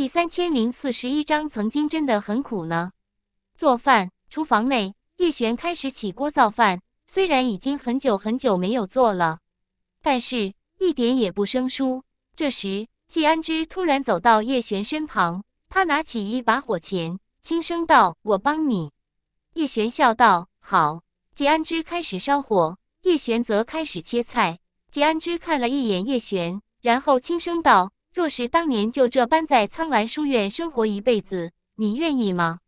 第三千零四十一章，曾经真的很苦呢。做饭，厨房内，叶璇开始起锅造饭。虽然已经很久很久没有做了，但是一点也不生疏。这时，季安之突然走到叶璇身旁，他拿起一把火钳，轻声道：“我帮你。”叶璇笑道：“好。”季安之开始烧火，叶璇则开始切菜。季安之看了一眼叶璇，然后轻声道。若是当年就这般在苍兰书院生活一辈子，你愿意吗？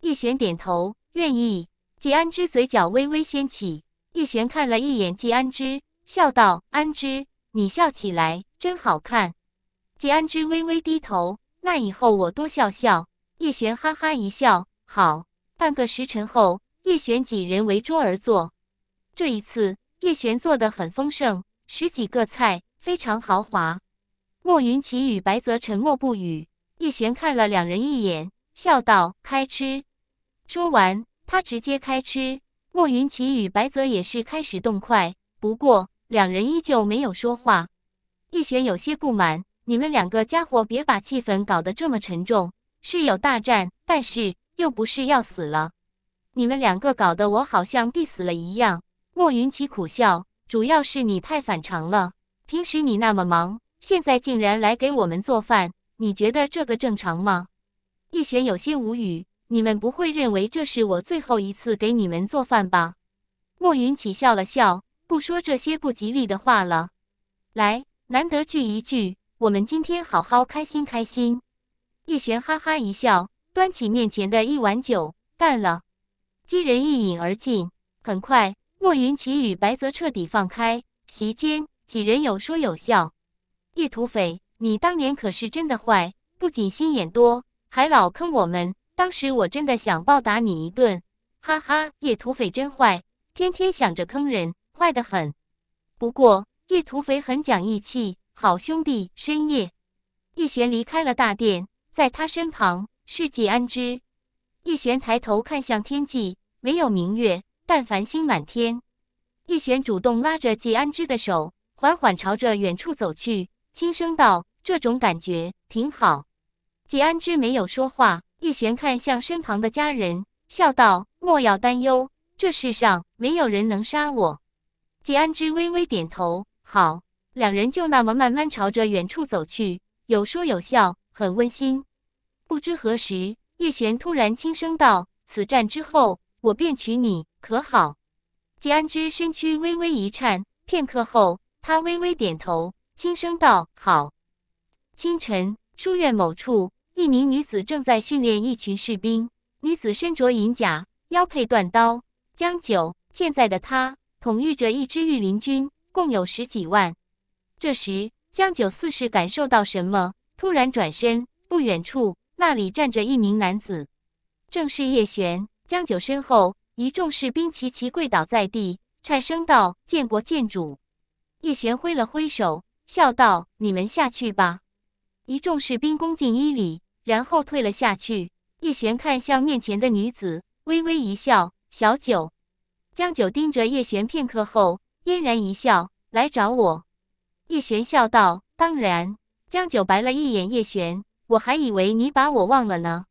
叶璇点头，愿意。季安之嘴角微微掀起，叶璇看了一眼季安之，笑道：“安之，你笑起来真好看。”季安之微微低头，那以后我多笑笑。叶璇哈哈一笑，好。半个时辰后，叶璇几人围桌而坐。这一次，叶璇做的很丰盛，十几个菜，非常豪华。莫云奇与白泽沉默不语，叶璇看了两人一眼，笑道：“开吃。”说完，他直接开吃。莫云奇与白泽也是开始动筷，不过两人依旧没有说话。叶璇有些不满：“你们两个家伙，别把气氛搞得这么沉重。是有大战，但是又不是要死了。你们两个搞得我好像必死了一样。”莫云奇苦笑：“主要是你太反常了，平时你那么忙。”现在竟然来给我们做饭，你觉得这个正常吗？叶璇有些无语，你们不会认为这是我最后一次给你们做饭吧？莫云起笑了笑，不说这些不吉利的话了。来，难得聚一聚，我们今天好好开心开心。叶璇哈哈一笑，端起面前的一碗酒，干了。几人一饮而尽。很快，莫云起与白泽彻底放开，席间几人有说有笑。叶土匪，你当年可是真的坏，不仅心眼多，还老坑我们。当时我真的想暴打你一顿，哈哈！叶土匪真坏，天天想着坑人，坏得很。不过叶土匪很讲义气，好兄弟。深夜，叶璇离开了大殿，在他身旁是季安之。叶璇抬头看向天际，没有明月，但繁星满天。叶璇主动拉着季安之的手，缓缓朝着远处走去。轻声道：“这种感觉挺好。”季安之没有说话，叶璇看向身旁的家人，笑道：“莫要担忧，这世上没有人能杀我。”季安之微微点头：“好。”两人就那么慢慢朝着远处走去，有说有笑，很温馨。不知何时，叶璇突然轻声道：“此战之后，我便娶你，可好？”季安之身躯微微一颤，片刻后，他微微点头。轻声道：“好。”清晨，书院某处，一名女子正在训练一群士兵。女子身着银甲，腰佩断刀。将九现在的他统御着一支御林军，共有十几万。这时，江九似是感受到什么，突然转身，不远处那里站着一名男子，正是叶璇。江九身后，一众士兵齐齐跪倒在地，颤声道：“建国，建主。”叶璇挥了挥手。笑道：“你们下去吧。”一众士兵恭敬一礼，然后退了下去。叶璇看向面前的女子，微微一笑：“小九。”江九盯着叶璇片刻后，嫣然一笑：“来找我。”叶璇笑道：“当然。”江九白了一眼叶璇：“我还以为你把我忘了呢。”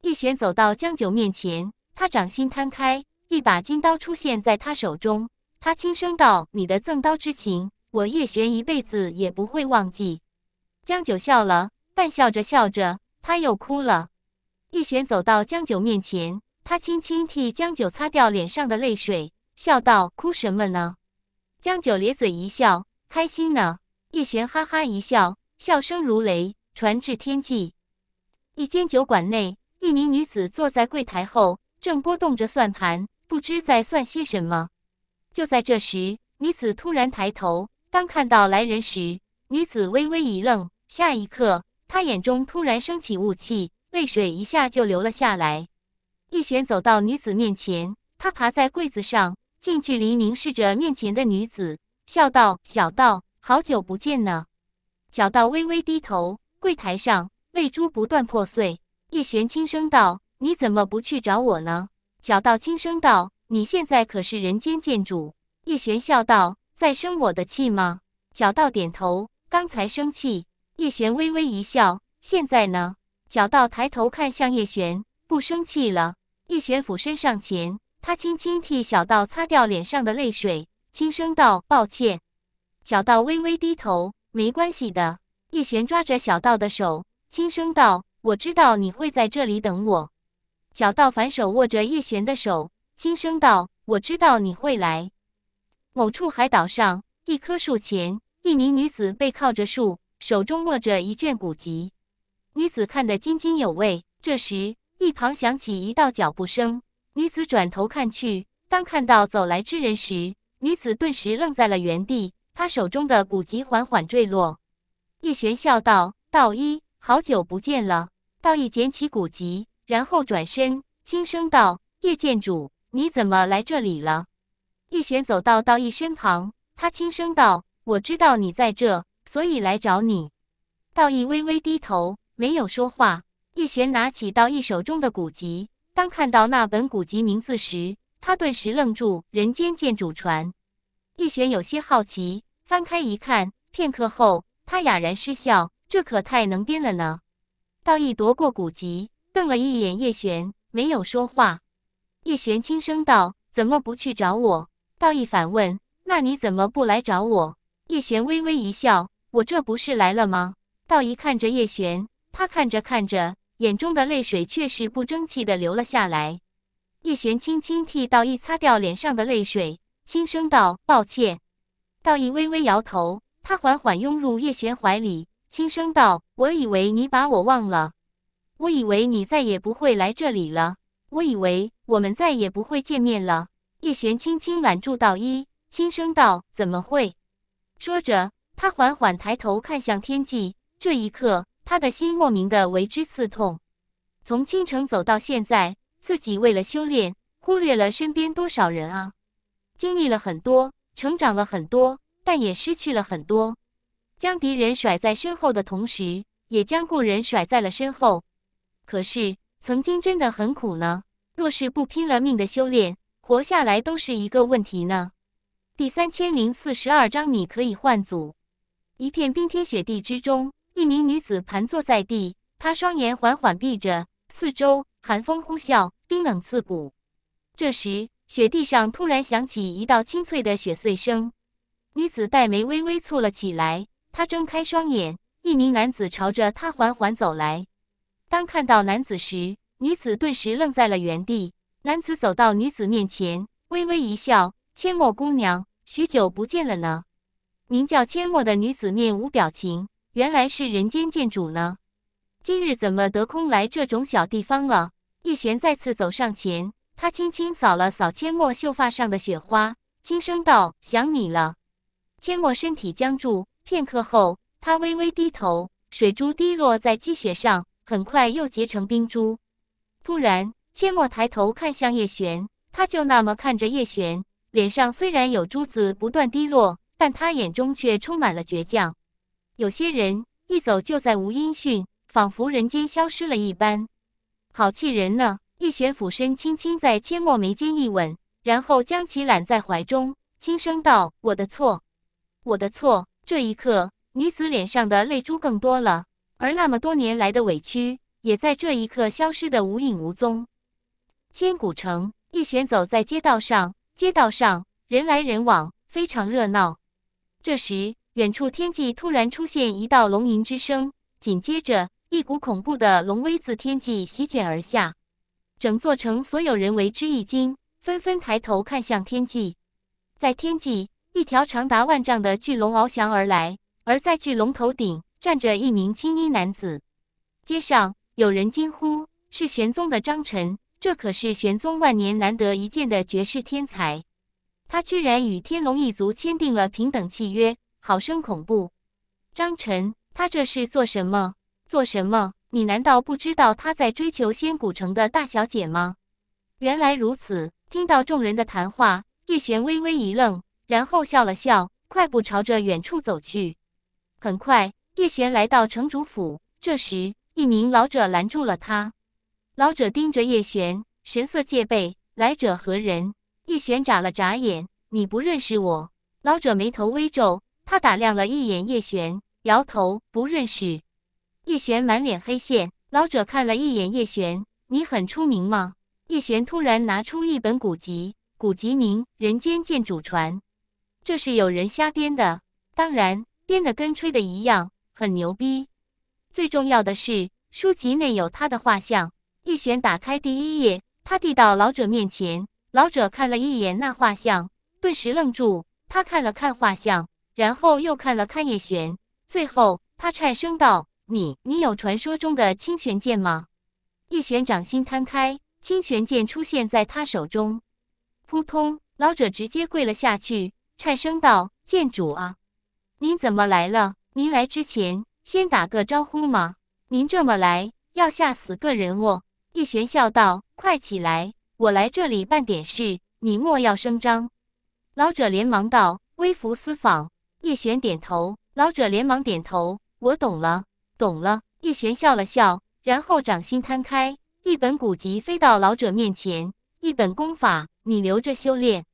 叶璇走到江九面前，他掌心摊开，一把金刀出现在他手中。他轻声道：“你的赠刀之情。”我叶璇一辈子也不会忘记。江九笑了，但笑着笑着，他又哭了。叶璇走到江九面前，他轻轻替江九擦掉脸上的泪水，笑道：“哭什么呢？”江九咧嘴一笑，开心呢。叶璇哈哈一笑，笑声如雷，传至天际。一间酒馆内，一名女子坐在柜台后，正拨动着算盘，不知在算些什么。就在这时，女子突然抬头。当看到来人时，女子微微一愣，下一刻，她眼中突然升起雾气，泪水一下就流了下来。叶璇走到女子面前，她爬在柜子上，近距离凝视着面前的女子，笑道：“小道，好久不见呢。”小道微微低头，柜台上泪珠不断破碎。叶璇轻声道：“你怎么不去找我呢？”小道轻声道：“你现在可是人间建主。”叶璇笑道。在生我的气吗？小道点头。刚才生气，叶璇微微一笑。现在呢？小道抬头看向叶璇，不生气了。叶璇俯身上前，他轻轻替小道擦掉脸上的泪水，轻声道：“抱歉。”小道微微低头，没关系的。叶璇抓着小道的手，轻声道：“我知道你会在这里等我。”小道反手握着叶璇的手，轻声道：“我知道你会来。”某处海岛上，一棵树前，一名女子背靠着树，手中握着一卷古籍，女子看得津津有味。这时，一旁响起一道脚步声，女子转头看去，当看到走来之人时，女子顿时愣在了原地，她手中的古籍缓缓坠落。叶璇笑道：“道一，好久不见了。”道一捡起古籍，然后转身轻声道：“叶剑主，你怎么来这里了？”叶璇走到道义身旁，他轻声道：“我知道你在这，所以来找你。”道义微微低头，没有说话。叶璇拿起道义手中的古籍，当看到那本古籍名字时，他顿时愣住。人间见主传。叶璇有些好奇，翻开一看，片刻后他哑然失笑：“这可太能编了呢。”道义夺过古籍，瞪了一眼叶璇，没有说话。叶璇轻声道：“怎么不去找我？”道一反问：“那你怎么不来找我？”叶璇微微一笑：“我这不是来了吗？”道一看着叶璇，他看着看着，眼中的泪水却是不争气的流了下来。叶璇轻轻替道一擦掉脸上的泪水，轻声道：“抱歉。”道一微微摇头，他缓缓拥入叶璇怀里，轻声道：“我以为你把我忘了，我以为你再也不会来这里了，我以为我们再也不会见面了。”叶璇轻轻揽住道一，轻声道：“怎么会？”说着，他缓缓抬头看向天际。这一刻，他的心莫名的为之刺痛。从青城走到现在，自己为了修炼，忽略了身边多少人啊！经历了很多，成长了很多，但也失去了很多。将敌人甩在身后的同时，也将故人甩在了身后。可是，曾经真的很苦呢。若是不拼了命的修炼，活下来都是一个问题呢。第三千零四十二章，你可以换组。一片冰天雪地之中，一名女子盘坐在地，她双眼缓缓闭着。四周寒风呼啸，冰冷刺骨。这时，雪地上突然响起一道清脆的雪碎声。女子黛眉微微蹙了起来。她睁开双眼，一名男子朝着她缓缓走来。当看到男子时，女子顿时愣在了原地。男子走到女子面前，微微一笑：“阡陌姑娘，许久不见了呢。”名叫阡陌的女子面无表情，“原来是人间剑主呢，今日怎么得空来这种小地方了？”叶璇再次走上前，他轻轻扫了扫阡陌秀发上的雪花，轻声道：“想你了。”阡陌身体僵住，片刻后，他微微低头，水珠滴落在积雪上，很快又结成冰珠。突然。切陌抬头看向叶璇，他就那么看着叶璇，脸上虽然有珠子不断滴落，但他眼中却充满了倔强。有些人一走就在无音讯，仿佛人间消失了一般，好气人呢！叶璇俯身轻轻在阡陌眉间一吻，然后将其揽在怀中，轻声道：“我的错，我的错。”这一刻，女子脸上的泪珠更多了，而那么多年来的委屈也在这一刻消失得无影无踪。千古城，叶璇走在街道上，街道上人来人往，非常热闹。这时，远处天际突然出现一道龙吟之声，紧接着一股恐怖的龙威自天际席卷而下，整座城所有人为之一惊，纷纷抬头看向天际。在天际，一条长达万丈的巨龙翱翔而来，而在巨龙头顶站着一名青衣男子。街上有人惊呼：“是玄宗的张晨，这可是玄宗万年难得一见的绝世天才，他居然与天龙一族签订了平等契约，好生恐怖！张晨，他这是做什么？做什么？你难道不知道他在追求仙谷城的大小姐吗？原来如此。听到众人的谈话，叶璇微微一愣，然后笑了笑，快步朝着远处走去。很快，叶璇来到城主府，这时一名老者拦住了他。老者盯着叶璇，神色戒备。来者何人？叶璇眨了眨眼。你不认识我？老者眉头微皱，他打量了一眼叶璇，摇头，不认识。叶璇满脸黑线。老者看了一眼叶璇，你很出名吗？叶璇突然拿出一本古籍，古籍名《人间建主传》，这是有人瞎编的，当然编的跟吹的一样，很牛逼。最重要的是，书籍内有他的画像。叶璇打开第一页，他递到老者面前。老者看了一眼那画像，顿时愣住。他看了看画像，然后又看了看叶璇，最后他颤声道：“你，你有传说中的清玄剑吗？”叶璇掌心摊开，清玄剑出现在他手中。扑通，老者直接跪了下去，颤声道：“剑主啊，您怎么来了？您来之前先打个招呼吗？您这么来，要吓死个人哦。”叶璇笑道：“快起来，我来这里办点事，你莫要声张。”老者连忙道：“微服私访。”叶璇点头，老者连忙点头：“我懂了，懂了。”叶璇笑了笑，然后掌心摊开，一本古籍飞到老者面前，一本功法，你留着修炼。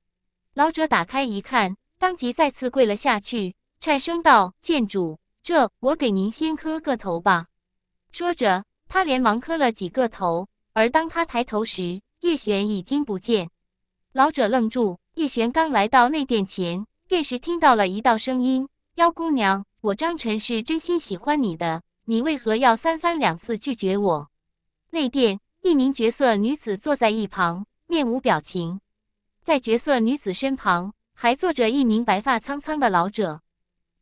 老者打开一看，当即再次跪了下去，颤声道：“剑主，这我给您先磕个头吧。”说着。他连忙磕了几个头，而当他抬头时，叶璇已经不见。老者愣住。叶璇刚来到内殿前，便是听到了一道声音：“妖姑娘，我张晨是真心喜欢你的，你为何要三番两次拒绝我？”内殿，一名绝色女子坐在一旁，面无表情。在绝色女子身旁，还坐着一名白发苍苍的老者。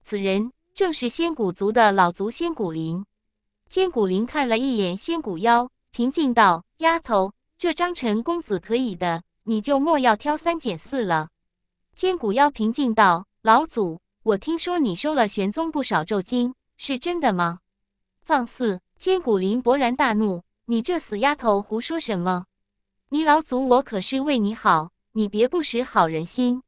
此人正是仙骨族的老族仙骨林。千骨灵看了一眼仙骨妖，平静道：“丫头，这张尘公子可以的，你就莫要挑三拣四了。”千骨妖平静道：“老祖，我听说你收了玄宗不少咒金，是真的吗？”放肆！千骨灵勃然大怒：“你这死丫头，胡说什么？你老祖我可是为你好，你别不识好人心！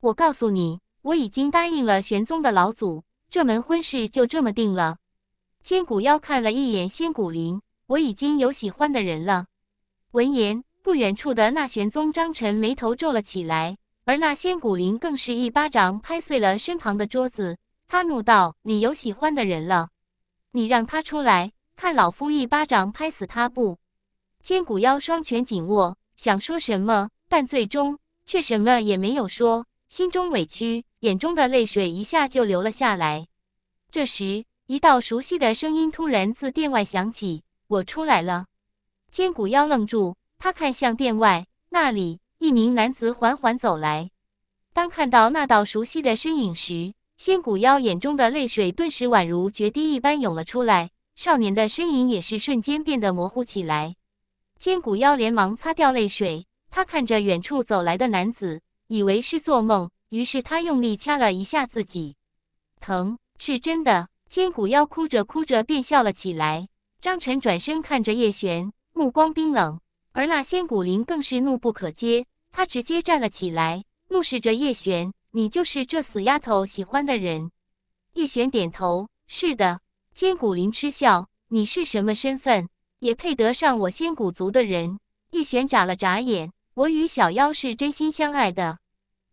我告诉你，我已经答应了玄宗的老祖，这门婚事就这么定了。”千骨妖看了一眼仙骨灵，我已经有喜欢的人了。闻言，不远处的那玄宗张晨眉头皱了起来，而那仙骨灵更是一巴掌拍碎了身旁的桌子，他怒道：“你有喜欢的人了，你让他出来，看老夫一巴掌拍死他不？”千骨妖双拳紧握，想说什么，但最终却什么也没有说，心中委屈，眼中的泪水一下就流了下来。这时。一道熟悉的声音突然自殿外响起：“我出来了。”千骨妖愣住，他看向殿外，那里一名男子缓缓走来。当看到那道熟悉的身影时，千骨妖眼中的泪水顿时宛如决堤一般涌了出来。少年的身影也是瞬间变得模糊起来。千骨妖连忙擦掉泪水，他看着远处走来的男子，以为是做梦，于是他用力掐了一下自己，疼，是真的。千骨妖哭着哭着便笑了起来。张晨转身看着叶璇，目光冰冷，而那仙骨灵更是怒不可接，他直接站了起来，怒视着叶璇：“你就是这死丫头喜欢的人。”叶璇点头：“是的。”千骨灵嗤笑：“你是什么身份，也配得上我仙骨族的人？”叶璇眨了眨眼：“我与小妖是真心相爱的。”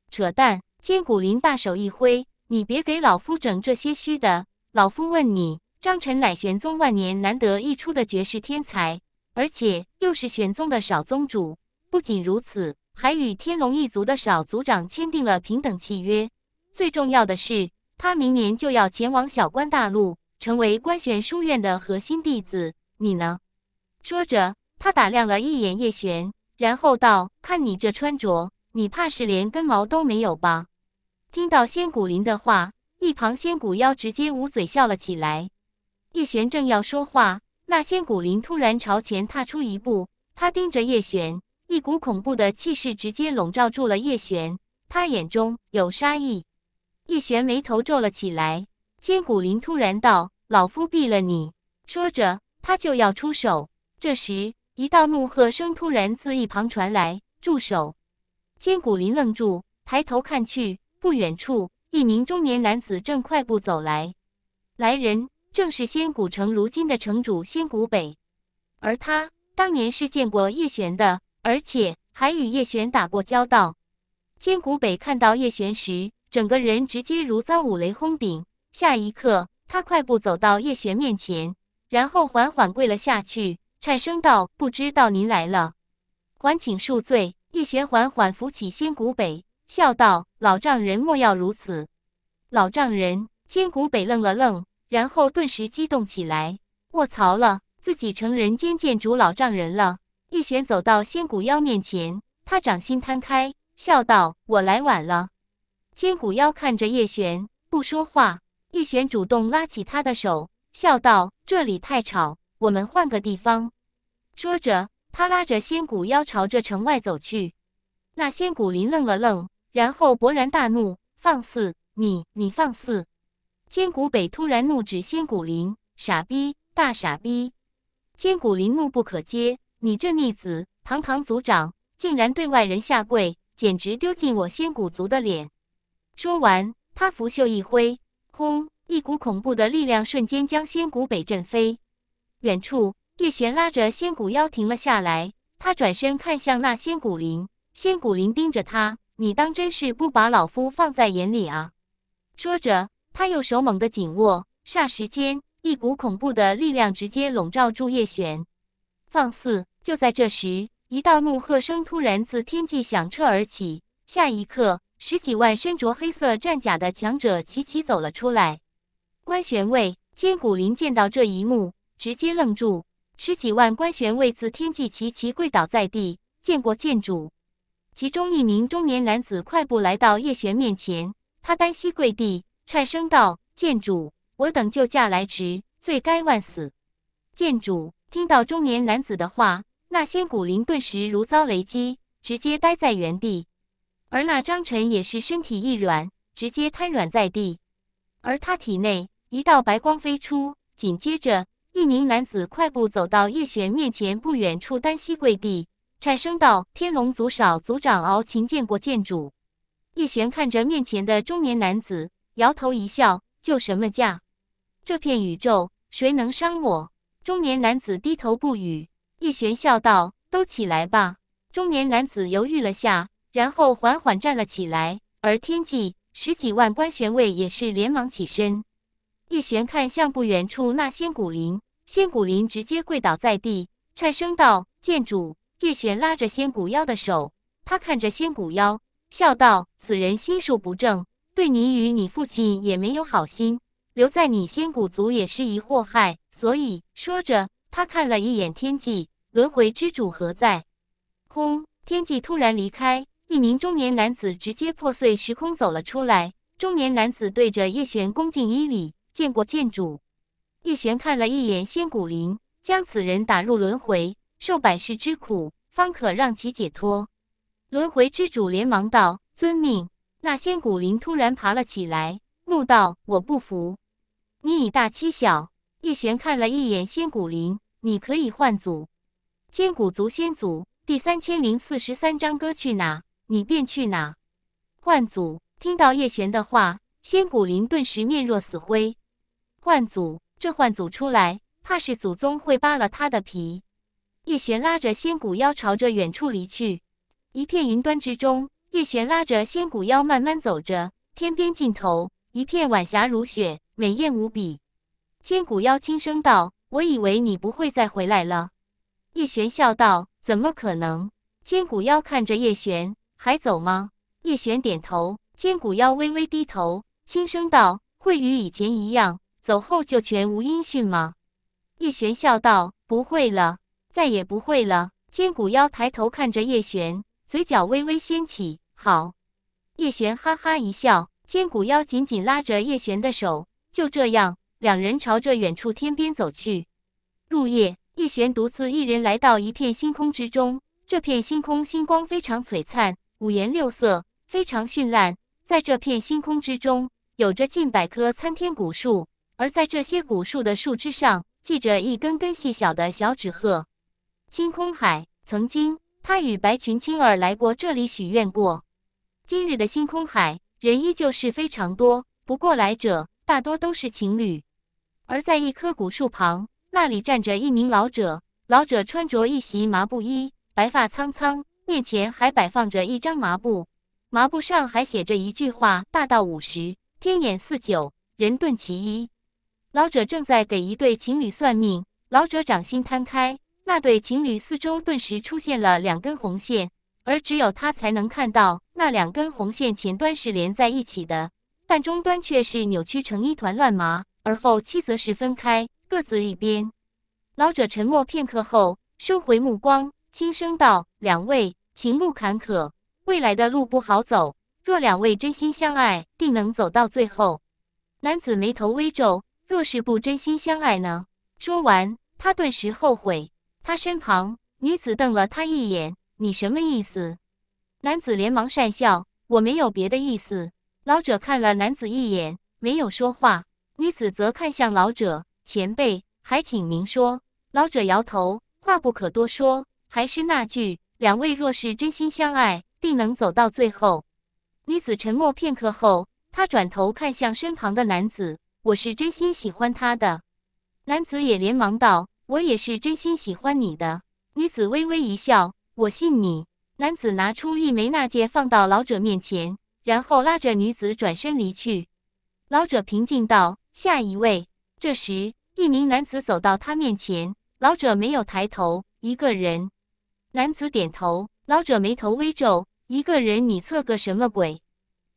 扯淡！千骨灵大手一挥：“你别给老夫整这些虚的。”老夫问你，张辰乃玄宗万年难得一出的绝世天才，而且又是玄宗的少宗主。不仅如此，还与天龙一族的少族长签订了平等契约。最重要的是，他明年就要前往小关大陆，成为关玄书院的核心弟子。你呢？说着，他打量了一眼叶璇，然后道：“看你这穿着，你怕是连根毛都没有吧？”听到仙骨林的话。一旁仙骨妖直接捂嘴笑了起来。叶璇正要说话，那仙骨林突然朝前踏出一步，他盯着叶璇，一股恐怖的气势直接笼罩住了叶璇。他眼中有杀意。叶璇眉头皱了起来。仙骨林突然道：“老夫毙了你！”说着，他就要出手。这时，一道怒喝声突然自一旁传来：“住手！”千骨林愣住，抬头看去，不远处。一名中年男子正快步走来，来人正是仙谷城如今的城主仙谷北，而他当年是见过叶璇的，而且还与叶璇打过交道。仙谷北看到叶璇时，整个人直接如遭五雷轰顶，下一刻他快步走到叶璇面前，然后缓缓跪了下去，颤声道：“不知道您来了，还请恕罪。”叶璇缓缓扶起仙谷北。笑道：“老丈人莫要如此。”老丈人千骨北愣了愣，然后顿时激动起来：“卧槽了，自己成人间剑主老丈人了！”叶璇走到仙骨妖面前，他掌心摊开，笑道：“我来晚了。”千骨妖看着叶璇，不说话。叶璇主动拉起他的手，笑道：“这里太吵，我们换个地方。”说着，他拉着仙骨妖朝着城外走去。那仙骨林愣了愣。然后勃然大怒，放肆！你你放肆！千骨北突然怒指仙骨林，傻逼，大傻逼！千骨林怒不可接：“你这逆子，堂堂族长竟然对外人下跪，简直丢尽我仙骨族的脸！说完，他拂袖一挥，轰！一股恐怖的力量瞬间将仙骨北震飞。远处，叶璇拉着仙骨妖停了下来，他转身看向那仙骨林，仙骨林盯着他。你当真是不把老夫放在眼里啊！说着，他右手猛地紧握，霎时间，一股恐怖的力量直接笼罩住叶璇。放肆！就在这时，一道怒喝声突然自天际响彻而起。下一刻，十几万身着黑色战甲的强者齐齐走了出来。官玄卫、千骨林见到这一幕，直接愣住。十几万官玄卫自天际齐齐跪倒在地，见过剑主。其中一名中年男子快步来到叶璇面前，他单膝跪地，颤声道：“剑主，我等救驾来迟，罪该万死。”剑主听到中年男子的话，那仙骨灵顿时如遭雷击，直接呆在原地。而那张晨也是身体一软，直接瘫软在地。而他体内一道白光飞出，紧接着一名男子快步走到叶璇面前不远处，单膝跪地。颤声道：“天龙族少族长敖秦见过剑主。”叶璇看着面前的中年男子，摇头一笑：“就什么价？这片宇宙，谁能伤我？”中年男子低头不语。叶璇笑道：“都起来吧。”中年男子犹豫了下，然后缓缓站了起来。而天际十几万官玄卫也是连忙起身。叶璇看向不远处那仙骨林，仙骨林直接跪倒在地，颤声道：“剑主。”叶璇拉着仙骨妖的手，他看着仙骨妖，笑道：“此人心术不正，对你与你父亲也没有好心，留在你仙骨族也是一祸害。”所以说着，他看了一眼天际，轮回之主何在？轰！天际突然离开，一名中年男子直接破碎时空走了出来。中年男子对着叶璇恭敬一礼：“见过剑主。”叶璇看了一眼仙骨灵，将此人打入轮回。受百世之苦，方可让其解脱。轮回之主连忙道：“遵命。”那仙骨灵突然爬了起来，怒道：“我不服！你以大欺小！”叶璇看了一眼仙骨灵：“你可以换祖。”仙骨族先祖第三千零四十三章：哥去哪，你便去哪。换祖听到叶璇的话，仙骨灵顿时面若死灰。换祖，这换祖出来，怕是祖宗会扒了他的皮。叶璇拉着仙骨妖朝着远处离去，一片云端之中，叶璇拉着仙骨妖慢慢走着。天边尽头，一片晚霞如雪，美艳无比。千骨妖轻声道：“我以为你不会再回来了。”叶璇笑道：“怎么可能？”千骨妖看着叶璇，还走吗？叶璇点头。千骨妖微微低头，轻声道：“会与以前一样，走后就全无音讯吗？”叶璇笑道：“不会了。”再也不会了。尖古妖抬头看着叶璇，嘴角微微掀起。好，叶璇哈哈一笑。尖古妖紧紧拉着叶璇的手，就这样，两人朝着远处天边走去。入夜，叶璇独自一人来到一片星空之中。这片星空星光非常璀璨，五颜六色，非常绚烂。在这片星空之中，有着近百棵参天古树，而在这些古树的树枝上系着一根根细小的小纸鹤。星空海，曾经他与白裙青儿来过这里许愿过。今日的星空海人依旧是非常多，不过来者大多都是情侣。而在一棵古树旁，那里站着一名老者，老者穿着一袭麻布衣，白发苍苍，面前还摆放着一张麻布，麻布上还写着一句话：“大道五十，天眼四九，人遁其一。”老者正在给一对情侣算命，老者掌心摊开。那对情侣四周顿时出现了两根红线，而只有他才能看到那两根红线前端是连在一起的，但终端却是扭曲成一团乱麻，而后七则是分开，各自一边。老者沉默片刻后，收回目光，轻声道：“两位，情路坎坷，未来的路不好走。若两位真心相爱，定能走到最后。”男子眉头微皱：“若是不真心相爱呢？”说完，他顿时后悔。他身旁女子瞪了他一眼：“你什么意思？”男子连忙讪笑：“我没有别的意思。”老者看了男子一眼，没有说话。女子则看向老者：“前辈，还请明说。”老者摇头：“话不可多说，还是那句，两位若是真心相爱，定能走到最后。”女子沉默片刻后，她转头看向身旁的男子：“我是真心喜欢他的。”男子也连忙道。我也是真心喜欢你的。女子微微一笑，我信你。男子拿出一枚纳戒，放到老者面前，然后拉着女子转身离去。老者平静道：“下一位。”这时，一名男子走到他面前，老者没有抬头。一个人。男子点头。老者眉头微皱：“一个人，你测个什么鬼？”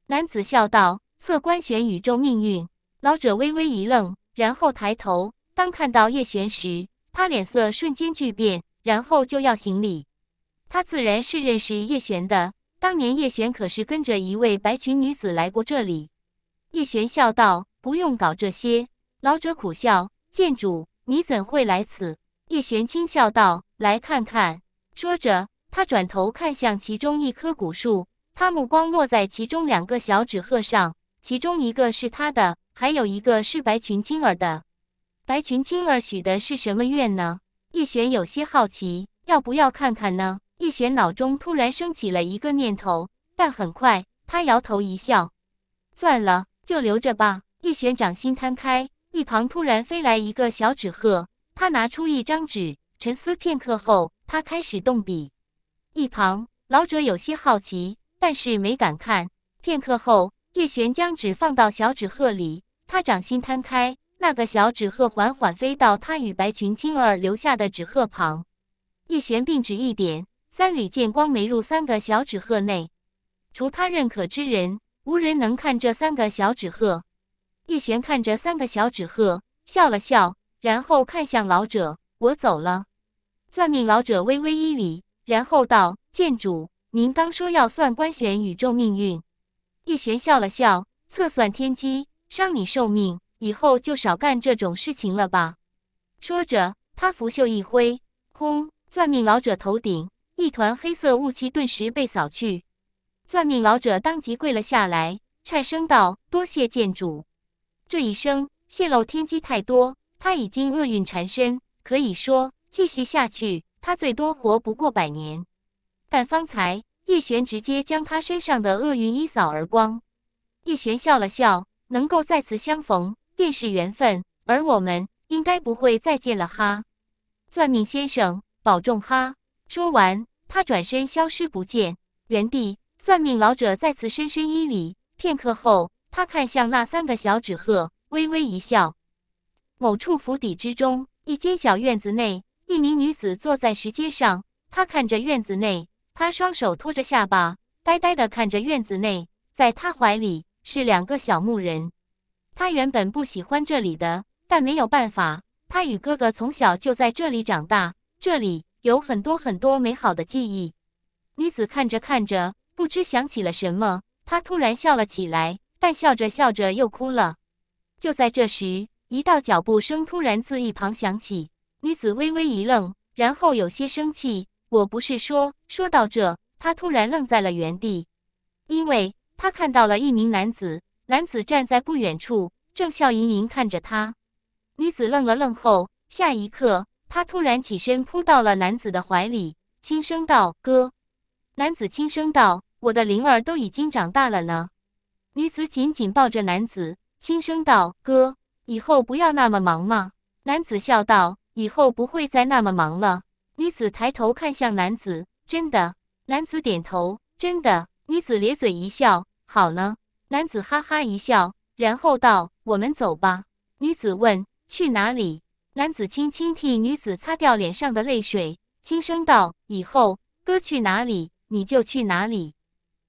男子笑道：“测官玄宇宙命运。”老者微微一愣，然后抬头，当看到叶璇时。他脸色瞬间巨变，然后就要行礼。他自然是认识叶璇的，当年叶璇可是跟着一位白裙女子来过这里。叶璇笑道：“不用搞这些。”老者苦笑：“剑主，你怎会来此？”叶璇轻笑道：“来看看。”说着，他转头看向其中一棵古树，他目光落在其中两个小纸鹤上，其中一个是他的，还有一个是白裙金儿的。白裙青儿许的是什么愿呢？叶璇有些好奇，要不要看看呢？叶璇脑中突然升起了一个念头，但很快他摇头一笑，算了，就留着吧。叶璇掌心摊开，一旁突然飞来一个小纸鹤。他拿出一张纸，沉思片刻后，他开始动笔。一旁老者有些好奇，但是没敢看。片刻后，叶璇将纸放到小纸鹤里，他掌心摊开。那个小纸鹤缓缓飞到他与白裙青儿留下的纸鹤旁，叶璇并指一点，三缕剑光没入三个小纸鹤内。除他认可之人，无人能看这三个小纸鹤。叶璇看着三个小纸鹤笑了笑，然后看向老者：“我走了。”算命老者微微一礼，然后道：“剑主，您刚说要算官玄宇宙命运。”叶璇笑了笑，测算天机，伤你寿命。以后就少干这种事情了吧。说着，他拂袖一挥，轰！算命老者头顶一团黑色雾气顿时被扫去，算命老者当即跪了下来，颤声道：“多谢剑主。”这一生泄露天机太多，他已经厄运缠身，可以说继续下去，他最多活不过百年。但方才叶璇直接将他身上的厄运一扫而光。叶璇笑了笑，能够再次相逢。便是缘分，而我们应该不会再见了哈。算命先生，保重哈。说完，他转身消失不见。原地，算命老者再次深深一礼。片刻后，他看向那三个小纸鹤，微微一笑。某处府邸之中，一间小院子内，一名女子坐在石阶上，她看着院子内，她双手托着下巴，呆呆地看着院子内。在她怀里是两个小木人。他原本不喜欢这里的，但没有办法，他与哥哥从小就在这里长大，这里有很多很多美好的记忆。女子看着看着，不知想起了什么，她突然笑了起来，但笑着笑着又哭了。就在这时，一道脚步声突然自一旁响起，女子微微一愣，然后有些生气：“我不是说……”说到这，她突然愣在了原地，因为她看到了一名男子。男子站在不远处，正笑盈盈看着他。女子愣了愣后，下一刻，她突然起身扑到了男子的怀里，轻声道：“哥。”男子轻声道：“我的灵儿都已经长大了呢。”女子紧紧抱着男子，轻声道：“哥，以后不要那么忙嘛。”男子笑道：“以后不会再那么忙了。”女子抬头看向男子：“真的？”男子点头：“真的。”女子咧嘴一笑：“好呢。”男子哈哈一笑，然后道：“我们走吧。”女子问：“去哪里？”男子轻轻替女子擦掉脸上的泪水，轻声道：“以后哥去哪里，你就去哪里。”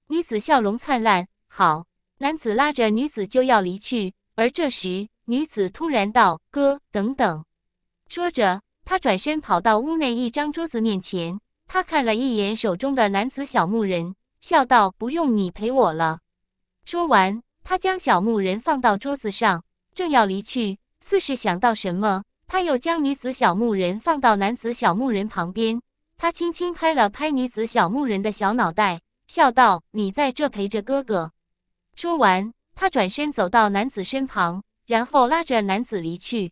女子笑容灿烂：“好。”男子拉着女子就要离去，而这时女子突然道：“哥，等等！”说着，她转身跑到屋内一张桌子面前，她看了一眼手中的男子小木人，笑道：“不用你陪我了。”说完，他将小木人放到桌子上，正要离去，似是想到什么，他又将女子小木人放到男子小木人旁边。他轻轻拍了拍女子小木人的小脑袋，笑道：“你在这陪着哥哥。”说完，他转身走到男子身旁，然后拉着男子离去。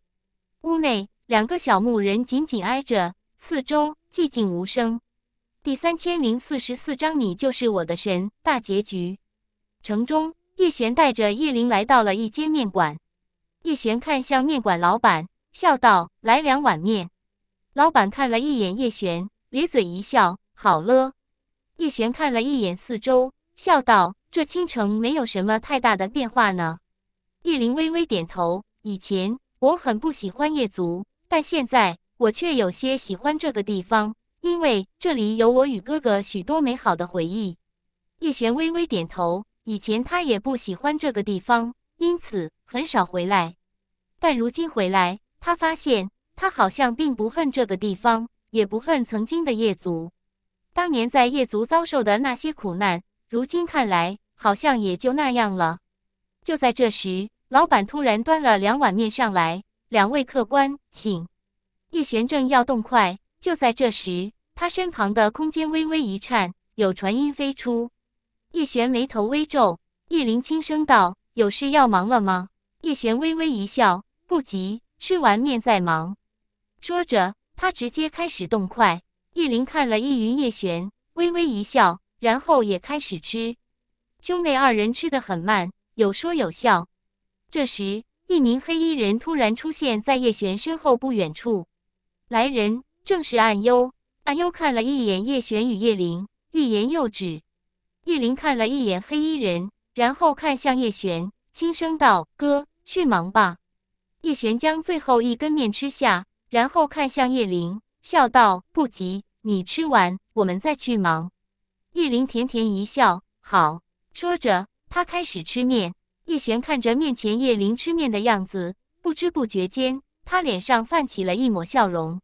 屋内，两个小木人紧紧挨着，四周寂静无声。第三千零四十四章，你就是我的神大结局。城中，叶璇带着叶灵来到了一间面馆。叶璇看向面馆老板，笑道：“来两碗面。”老板看了一眼叶璇，咧嘴一笑：“好了。”叶璇看了一眼四周，笑道：“这青城没有什么太大的变化呢。”叶灵微微点头：“以前我很不喜欢叶族，但现在我却有些喜欢这个地方，因为这里有我与哥哥许多美好的回忆。”叶璇微微点头。以前他也不喜欢这个地方，因此很少回来。但如今回来，他发现他好像并不恨这个地方，也不恨曾经的叶族。当年在叶族遭受的那些苦难，如今看来好像也就那样了。就在这时，老板突然端了两碗面上来，两位客官，请。叶璇正要动筷，就在这时，他身旁的空间微微一颤，有传音飞出。叶璇眉头微皱，叶灵轻声道：“有事要忙了吗？”叶璇微微一笑：“不急，吃完面再忙。”说着，他直接开始动筷。叶灵看了易云、叶璇，微微一笑，然后也开始吃。兄妹二人吃得很慢，有说有笑。这时，一名黑衣人突然出现在叶璇身后不远处。来人正是暗幽。暗幽看了一眼叶璇与叶灵，欲言又止。叶林看了一眼黑衣人，然后看向叶璇，轻声道：“哥，去忙吧。”叶璇将最后一根面吃下，然后看向叶林，笑道：“不急，你吃完，我们再去忙。”叶林甜甜一笑：“好。”说着，他开始吃面。叶璇看着面前叶林吃面的样子，不知不觉间，他脸上泛起了一抹笑容。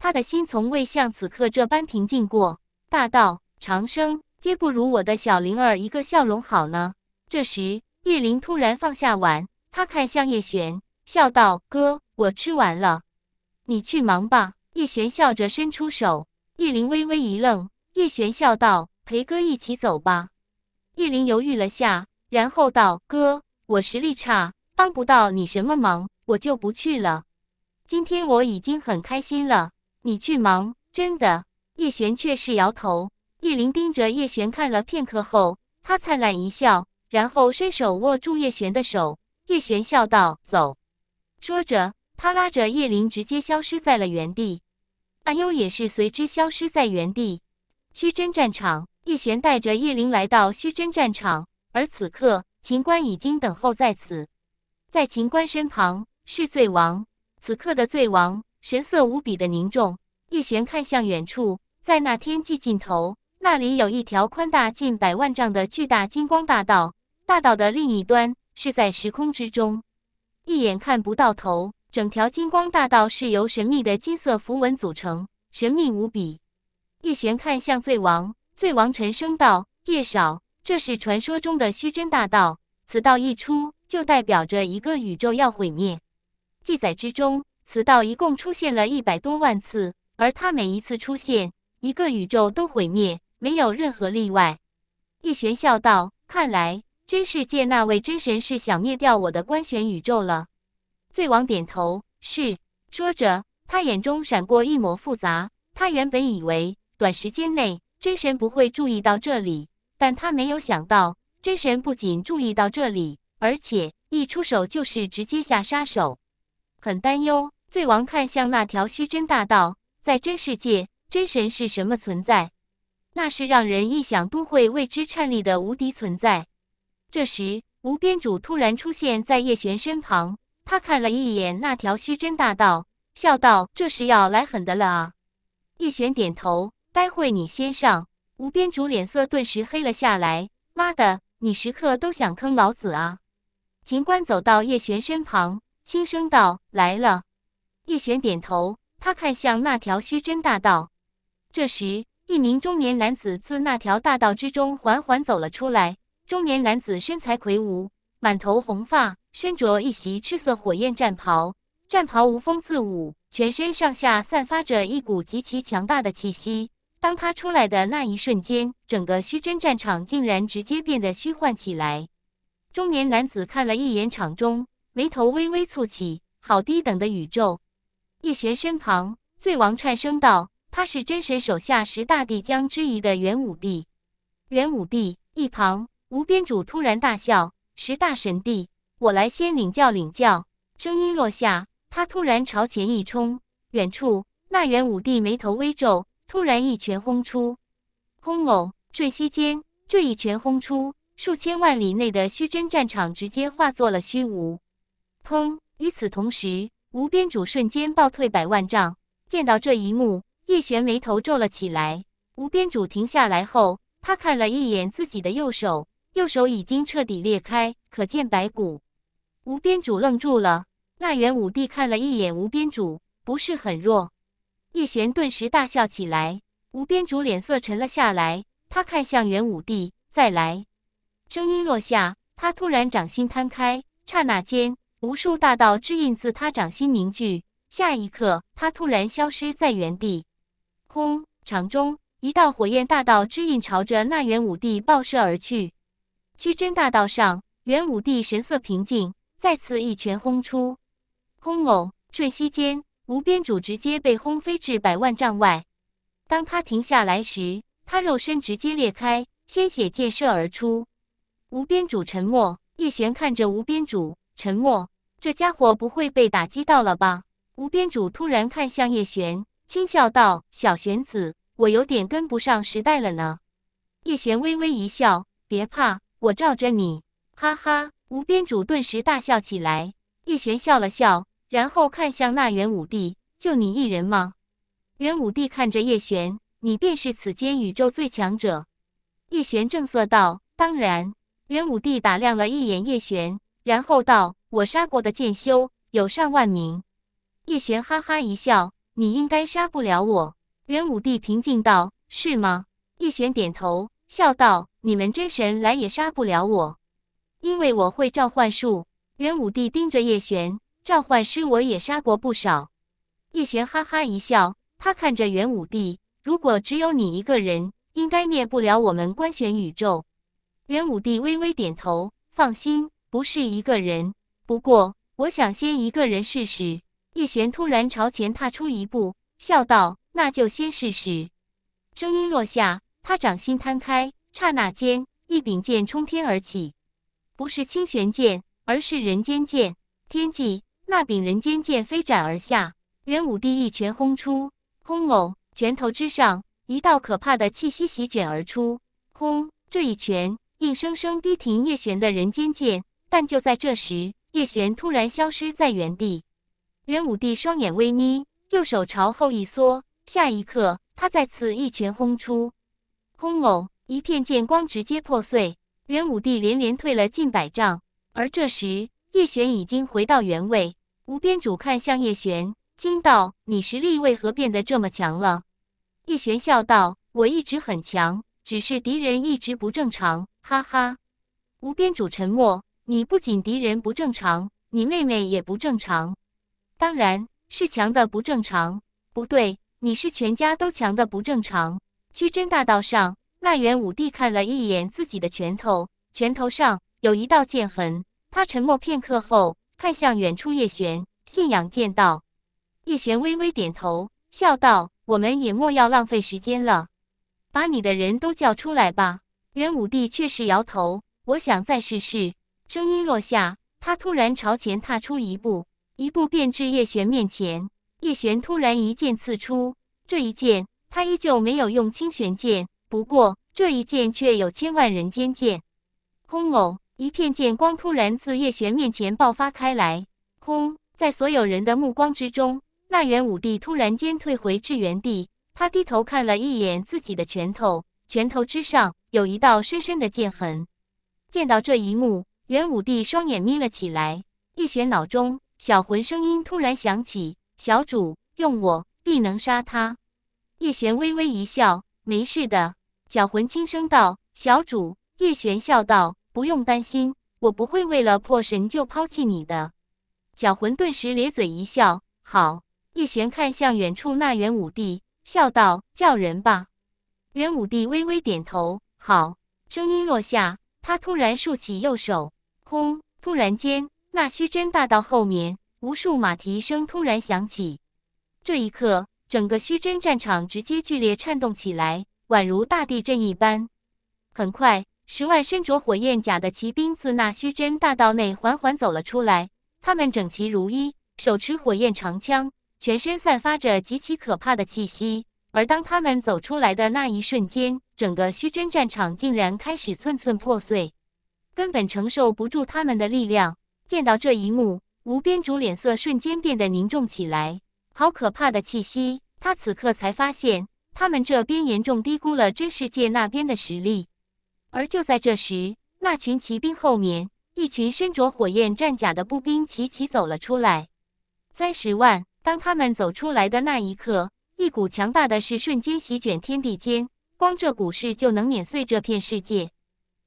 他的心从未像此刻这般平静过。大道长生。皆不如我的小灵儿一个笑容好呢。这时，叶林突然放下碗，他看向叶璇，笑道：“哥，我吃完了，你去忙吧。”叶璇笑着伸出手，叶林微微一愣，叶璇笑道：“陪哥一起走吧。”叶林犹豫了下，然后道：“哥，我实力差，帮不到你什么忙，我就不去了。今天我已经很开心了，你去忙，真的。”叶璇却是摇头。叶灵盯着叶璇看了片刻后，他灿烂一笑，然后伸手握住叶璇的手。叶璇笑道：“走。”说着，他拉着叶灵直接消失在了原地。暗幽也是随之消失在原地。虚真战场，叶璇带着叶灵来到虚真战场，而此刻秦关已经等候在此。在秦关身旁是醉王，此刻的醉王神色无比的凝重。叶璇看向远处，在那天际尽头。那里有一条宽大近百万丈的巨大金光大道，大道的另一端是在时空之中，一眼看不到头。整条金光大道是由神秘的金色符文组成，神秘无比。叶璇看向醉王，醉王沉声道：“叶少，这是传说中的虚真大道，此道一出，就代表着一个宇宙要毁灭。记载之中，此道一共出现了一百多万次，而它每一次出现，一个宇宙都毁灭。”没有任何例外，叶璇笑道：“看来真世界那位真神是想灭掉我的官玄宇宙了。”醉王点头：“是。”说着，他眼中闪过一抹复杂。他原本以为短时间内真神不会注意到这里，但他没有想到，真神不仅注意到这里，而且一出手就是直接下杀手。很担忧，醉王看向那条虚真大道，在真世界，真神是什么存在？那是让人一想都会为之颤栗的无敌存在。这时，无边主突然出现在叶璇身旁，他看了一眼那条虚真大道，笑道：“这是要来狠的了啊！”叶璇点头。待会你先上。无边主脸色顿时黑了下来：“妈的，你时刻都想坑老子啊！”秦观走到叶璇身旁，轻声道：“来了。”叶璇点头。他看向那条虚真大道。这时。一名中年男子自那条大道之中缓缓走了出来。中年男子身材魁梧，满头红发，身着一袭赤色火焰战袍，战袍无风自舞，全身上下散发着一股极其强大的气息。当他出来的那一瞬间，整个虚真战场竟然直接变得虚幻起来。中年男子看了一眼场中，眉头微微蹙起：“好低等的宇宙。”叶璇身旁，醉王颤声道。他是真神手下十大帝将之一的元武帝。元武帝一旁，无边主突然大笑：“十大神帝，我来先领教领教！”声音落下，他突然朝前一冲。远处，那元武帝眉头微皱，突然一拳轰出。轰隆！坠息间，这一拳轰出，数千万里内的虚真战场直接化作了虚无。砰！与此同时，无边主瞬间暴退百万丈。见到这一幕。叶璇眉头皱了起来。无边主停下来后，他看了一眼自己的右手，右手已经彻底裂开，可见白骨。无边主愣住了。那元武帝看了一眼无边主，不是很弱。叶璇顿时大笑起来。无边主脸色沉了下来，他看向元武帝，再来。声音落下，他突然掌心摊开，刹那间，无数大道之印自他掌心凝聚。下一刻，他突然消失在原地。轰！场中一道火焰大道之印朝着那元武帝爆射而去。屈真大道上，元武帝神色平静，再次一拳轰出。轰隆！瞬息间，无边主直接被轰飞至百万丈外。当他停下来时，他肉身直接裂开，鲜血溅射而出。无边主沉默。叶璇看着无边主沉默，这家伙不会被打击到了吧？无边主突然看向叶璇。轻笑道：“小玄子，我有点跟不上时代了呢。”叶璇微微一笑：“别怕，我罩着你。”哈哈，吴边主顿时大笑起来。叶璇笑了笑，然后看向那元武帝：“就你一人吗？”元武帝看着叶璇：“你便是此间宇宙最强者。”叶璇正色道：“当然。”元武帝打量了一眼叶璇，然后道：“我杀过的剑修有上万名。”叶璇哈哈一笑。你应该杀不了我，元武帝平静道：“是吗？”叶璇点头，笑道：“你们真神来也杀不了我，因为我会召唤术。”元武帝盯着叶璇，召唤师我也杀过不少。叶璇哈哈一笑，他看着元武帝：“如果只有你一个人，应该灭不了我们官玄宇宙。”元武帝微微点头：“放心，不是一个人。不过，我想先一个人试试。”叶璇突然朝前踏出一步，笑道：“那就先试试。”声音落下，他掌心摊开，刹那间，一柄剑冲天而起，不是清玄剑，而是人间剑。天际那柄人间剑飞斩而下，元武帝一拳轰出，轰隆！拳头之上，一道可怕的气息席卷而出，轰！这一拳硬生生逼停叶璇的人间剑，但就在这时，叶璇突然消失在原地。元武帝双眼微眯，右手朝后一缩，下一刻他再次一拳轰出，轰！哦，一片剑光直接破碎。元武帝连连退了近百丈，而这时叶璇已经回到原位。无边主看向叶璇，惊道：“你实力为何变得这么强了？”叶璇笑道：“我一直很强，只是敌人一直不正常。”哈哈。无边主沉默：“你不仅敌人不正常，你妹妹也不正常。”当然是强的不正常，不对，你是全家都强的不正常。屈真大道上，那元武帝看了一眼自己的拳头，拳头上有一道剑痕。他沉默片刻后，看向远处叶璇，信仰剑道。叶璇微微点头，笑道：“我们也莫要浪费时间了，把你的人都叫出来吧。”元武帝却是摇头：“我想再试试。”声音落下，他突然朝前踏出一步。一步便至叶璇面前，叶璇突然一剑刺出，这一剑他依旧没有用清玄剑，不过这一剑却有千万人间剑。轰！哦，一片剑光突然自叶璇面前爆发开来。轰！在所有人的目光之中，那元武帝突然间退回至原地，他低头看了一眼自己的拳头，拳头之上有一道深深的剑痕。见到这一幕，元武帝双眼眯了起来，叶璇脑中。小魂声音突然响起：“小主，用我必能杀他。”叶璇微微一笑：“没事的。”小魂轻声道：“小主。”叶璇笑道：“不用担心，我不会为了破神就抛弃你的。”小魂顿时咧嘴一笑：“好。”叶璇看向远处那元武帝，笑道：“叫人吧。”元武帝微微点头：“好。”声音落下，他突然竖起右手，轰！突然间。那虚真大道后面，无数马蹄声突然响起。这一刻，整个虚真战场直接剧烈颤动起来，宛如大地震一般。很快，十万身着火焰甲的骑兵自那虚真大道内缓缓走了出来。他们整齐如一，手持火焰长枪，全身散发着极其可怕的气息。而当他们走出来的那一瞬间，整个虚真战场竟然开始寸寸破碎，根本承受不住他们的力量。见到这一幕，无边主脸色瞬间变得凝重起来。好可怕的气息！他此刻才发现，他们这边严重低估了真世界那边的实力。而就在这时，那群骑兵后面，一群身着火焰战甲的步兵齐齐走了出来。三十万！当他们走出来的那一刻，一股强大的势瞬间席卷天地间，光这股势就能碾碎这片世界。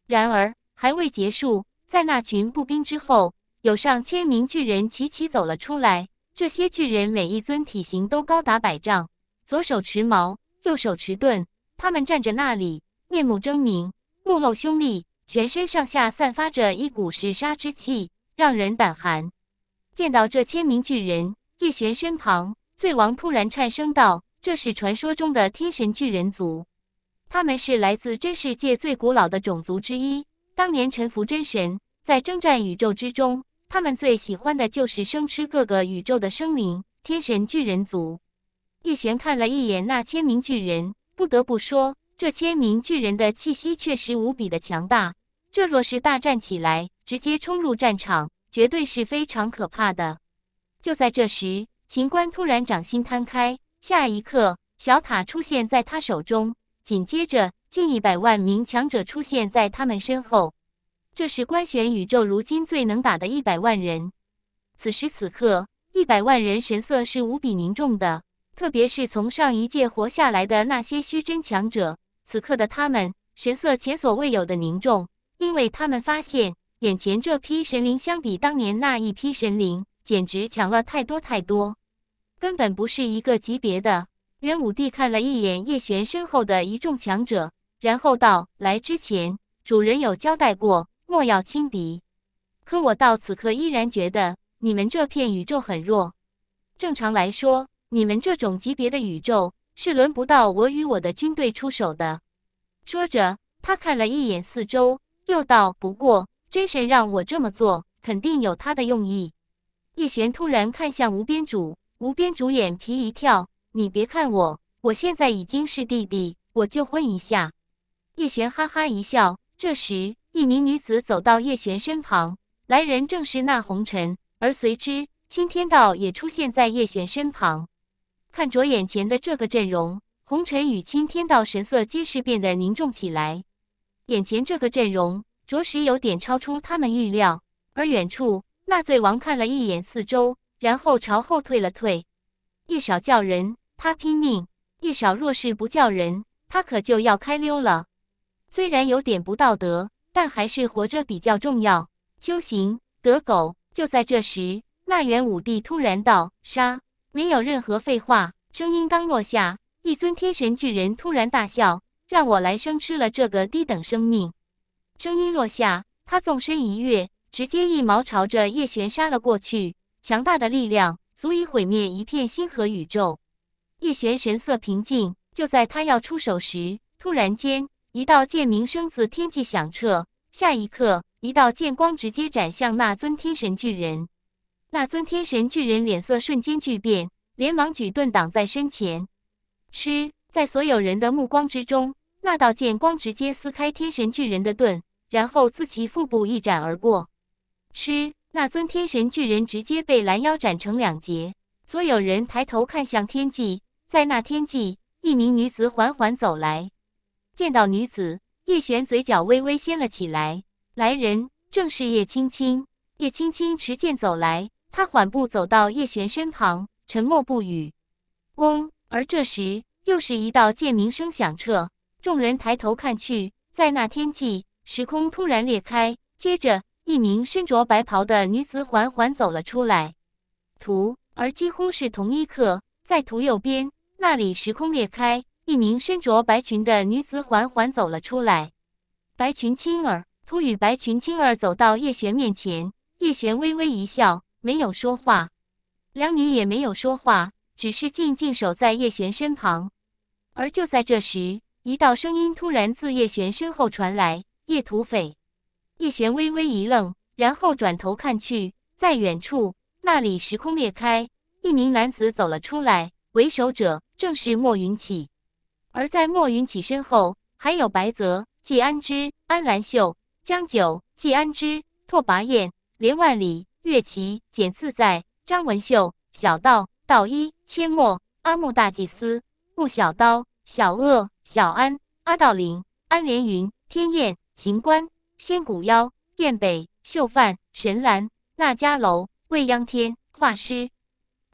然而，还未结束，在那群步兵之后。有上千名巨人齐齐走了出来，这些巨人每一尊体型都高达百丈，左手持矛，右手持盾，他们站着那里，面目狰狞，目露凶厉，全身上下散发着一股嗜杀之气，让人胆寒。见到这千名巨人，叶璇身旁醉王突然颤声道：“这是传说中的天神巨人族，他们是来自真世界最古老的种族之一，当年臣服真神，在征战宇宙之中。”他们最喜欢的就是生吃各个宇宙的生灵。天神巨人族，叶璇看了一眼那千名巨人，不得不说，这千名巨人的气息确实无比的强大。这若是大战起来，直接冲入战场，绝对是非常可怕的。就在这时，秦观突然掌心摊开，下一刻，小塔出现在他手中，紧接着近一百万名强者出现在他们身后。这是官玄宇宙如今最能打的一百万人。此时此刻，一百万人神色是无比凝重的，特别是从上一届活下来的那些虚真强者，此刻的他们神色前所未有的凝重，因为他们发现眼前这批神灵相比当年那一批神灵，简直强了太多太多，根本不是一个级别的。元武帝看了一眼叶玄身后的一众强者，然后道：“来之前，主人有交代过。”莫要轻敌，可我到此刻依然觉得你们这片宇宙很弱。正常来说，你们这种级别的宇宙是轮不到我与我的军队出手的。说着，他看了一眼四周，又道：“不过，真神让我这么做，肯定有他的用意。”叶璇突然看向无边主，无边主眼皮一跳：“你别看我，我现在已经是弟弟，我就昏一下。”叶璇哈哈一笑。这时，一名女子走到叶璇身旁，来人正是那红尘，而随之青天道也出现在叶璇身旁。看着眼前的这个阵容，红尘与青天道神色皆是变得凝重起来。眼前这个阵容着实有点超出他们预料。而远处纳醉王看了一眼四周，然后朝后退了退。叶少叫人，他拼命；叶少若是不叫人，他可就要开溜了。虽然有点不道德。但还是活着比较重要。修行得狗。就在这时，那元武帝突然道：“杀！”没有任何废话。声音刚落下，一尊天神巨人突然大笑：“让我来生吃了这个低等生命！”声音落下，他纵身一跃，直接一矛朝着叶璇杀了过去。强大的力量足以毁灭一片星河宇宙。叶璇神色平静。就在他要出手时，突然间。一道剑鸣声自天际响彻，下一刻，一道剑光直接斩向那尊天神巨人。那尊天神巨人脸色瞬间巨变，连忙举盾挡在身前。吃，在所有人的目光之中，那道剑光直接撕开天神巨人的盾，然后自其腹部一斩而过。吃，那尊天神巨人直接被拦腰斩成两截。所有人抬头看向天际，在那天际，一名女子缓缓走来。见到女子，叶璇嘴角微微掀了起来。来人正是叶青青。叶青青持剑走来，她缓步走到叶璇身旁，沉默不语。嗡！而这时，又是一道剑鸣声响彻。众人抬头看去，在那天际，时空突然裂开。接着，一名身着白袍的女子缓缓走了出来。图，而几乎是同一刻，在图右边，那里时空裂开。一名身着白裙的女子缓缓走了出来。白裙青儿，突与白裙青儿走到叶璇面前。叶璇微微一笑，没有说话。两女也没有说话，只是静静守在叶璇身旁。而就在这时，一道声音突然自叶璇身后传来：“叶土匪！”叶璇微微一愣，然后转头看去，在远处，那里时空裂开，一名男子走了出来，为首者正是莫云起。而在墨云起身后，还有白泽、季安之、安兰秀、江九、季安之、拓跋彦、连万里、岳琪、简自在、张文秀、小道、道一、千墨、阿木大祭司、木小刀、小恶、小安、阿道林、安连云、天燕、秦观、仙谷妖、燕北、秀范、神兰、那家楼、未央天、画师，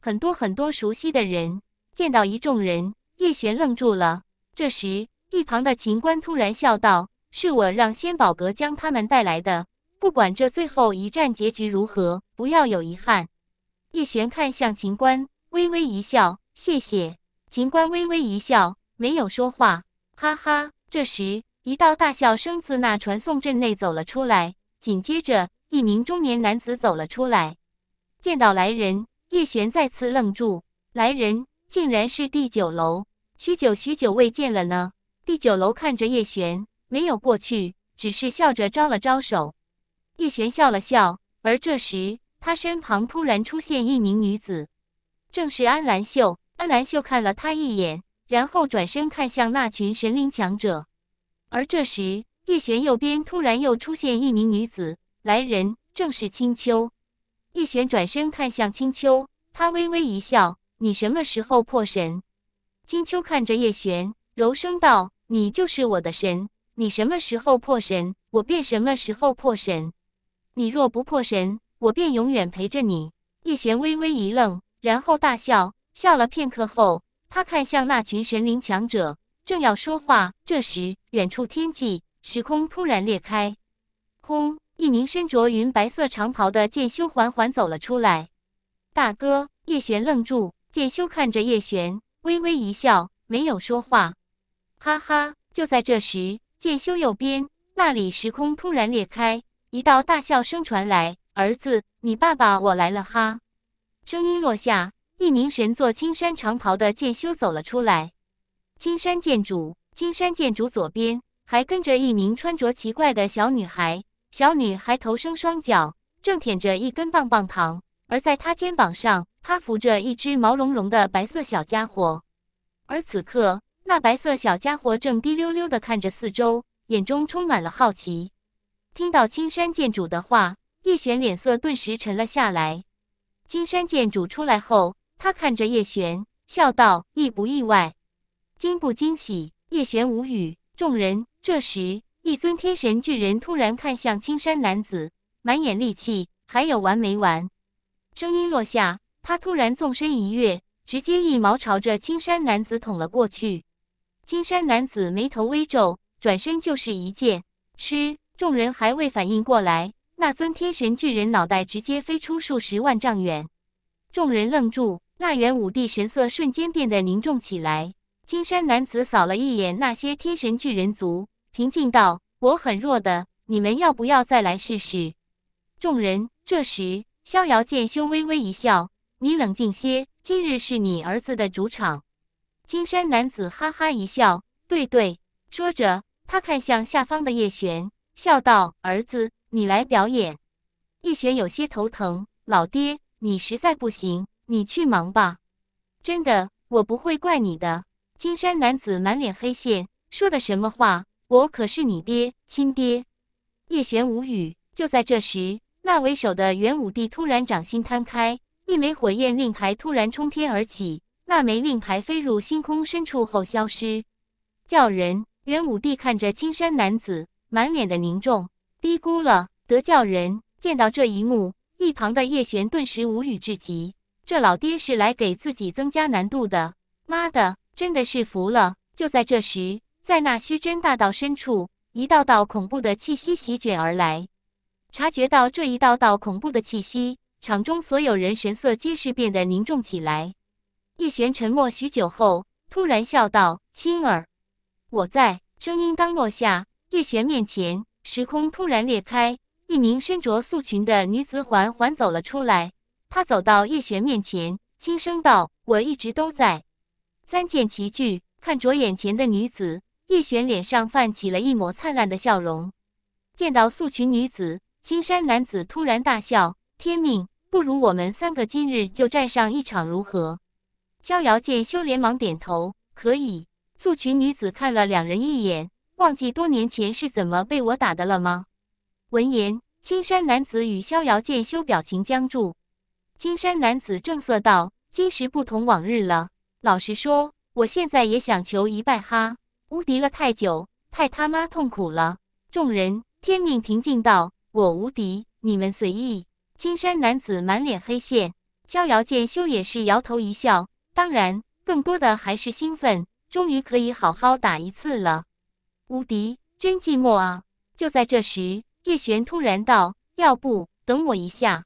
很多很多熟悉的人，见到一众人，叶璇愣住了。这时，一旁的秦观突然笑道：“是我让仙宝阁将他们带来的。不管这最后一战结局如何，不要有遗憾。”叶璇看向秦观，微微一笑：“谢谢。”秦观微微一笑，没有说话。哈哈。这时，一道大笑声自那传送阵内走了出来，紧接着，一名中年男子走了出来。见到来人，叶璇再次愣住。来人竟然是第九楼。许久许久未见了呢。第九楼看着叶璇，没有过去，只是笑着招了招手。叶璇笑了笑。而这时，他身旁突然出现一名女子，正是安兰秀。安兰秀看了他一眼，然后转身看向那群神灵强者。而这时，叶璇右边突然又出现一名女子，来人正是青丘。叶璇转身看向青丘，他微微一笑：“你什么时候破神？”金秋看着叶璇，柔声道：“你就是我的神，你什么时候破神，我便什么时候破神。你若不破神，我便永远陪着你。”叶璇微微一愣，然后大笑。笑了片刻后，他看向那群神灵强者，正要说话，这时远处天际时空突然裂开，轰！一名身着云白色长袍的剑修缓缓走了出来。大哥！叶璇愣住。剑修看着叶璇。微微一笑，没有说话。哈哈！就在这时，剑修右边那里时空突然裂开，一道大笑声传来：“儿子，你爸爸我来了哈！”声音落下，一名神作青衫长袍的剑修走了出来。青山剑主，青山剑主左边还跟着一名穿着奇怪的小女孩，小女孩头生双脚，正舔着一根棒棒糖，而在她肩膀上。他扶着一只毛茸茸的白色小家伙，而此刻那白色小家伙正滴溜溜地看着四周，眼中充满了好奇。听到青山剑主的话，叶璇脸色顿时沉了下来。青山剑主出来后，他看着叶璇，笑道：“意不意外，惊不惊喜？”叶璇无语。众人这时，一尊天神巨人突然看向青山男子，满眼戾气：“还有完没完？”声音落下。他突然纵身一跃，直接一矛朝着青山男子捅了过去。青山男子眉头微皱，转身就是一剑。嗤！众人还未反应过来，那尊天神巨人脑袋直接飞出数十万丈远。众人愣住，那元武帝神色瞬间变得凝重起来。青山男子扫了一眼那些天神巨人族，平静道：“我很弱的，你们要不要再来试试？”众人这时，逍遥剑修微微一笑。你冷静些，今日是你儿子的主场。金山男子哈哈一笑，对对，说着，他看向下方的叶璇，笑道：“儿子，你来表演。”叶璇有些头疼：“老爹，你实在不行，你去忙吧。”“真的，我不会怪你的。”金山男子满脸黑线，说的什么话？我可是你爹，亲爹。叶璇无语。就在这时，那为首的元武帝突然掌心摊开。一枚火焰令牌突然冲天而起，那枚令牌飞入星空深处后消失。叫人元武帝看着青山男子，满脸的凝重，低估了。得叫人见到这一幕，一旁的叶璇顿时无语至极，这老爹是来给自己增加难度的，妈的，真的是服了。就在这时，在那虚真大道深处，一道道恐怖的气息席卷而来，察觉到这一道道恐怖的气息。场中所有人神色皆是变得凝重起来。叶璇沉默许久后，突然笑道：“青儿，我在。”声音刚落下，叶璇面前时空突然裂开，一名身着素裙的女子缓缓走了出来。她走到叶璇面前，轻声道：“我一直都在。”三剑齐聚，看着眼前的女子，叶璇脸上泛起了一抹灿烂的笑容。见到素裙女子，青衫男子突然大笑。天命，不如我们三个今日就战上一场，如何？逍遥剑修连忙点头，可以。素裙女子看了两人一眼，忘记多年前是怎么被我打的了吗？闻言，青山男子与逍遥剑修表情僵住。青山男子正色道：“今时不同往日了，老实说，我现在也想求一拜哈，无敌了太久，太他妈痛苦了。”众人，天命平静道：“我无敌，你们随意。”金山男子满脸黑线，逍遥剑修也是摇头一笑。当然，更多的还是兴奋，终于可以好好打一次了。无敌，真寂寞啊！就在这时，叶璇突然道：“要不等我一下？”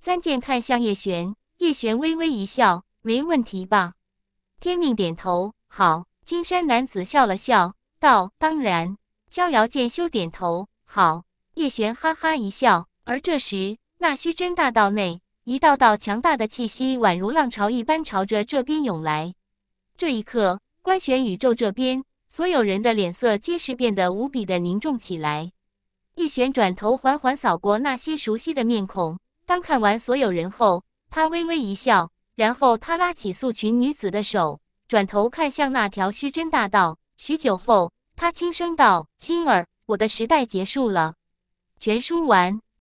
三剑看向叶璇，叶璇微微一笑：“没问题吧？”天命点头：“好。”金山男子笑了笑，道：“当然。”逍遥剑修点头：“好。”叶璇哈哈一笑，而这时。那虚真大道内，一道道强大的气息宛如浪潮一般朝着这边涌来。这一刻，观玄宇宙这边所有人的脸色皆是变得无比的凝重起来。玉玄转头缓缓扫过那些熟悉的面孔，当看完所有人后，他微微一笑，然后他拉起素裙女子的手，转头看向那条虚真大道。许久后，他轻声道：“青儿，我的时代结束了。”全书完。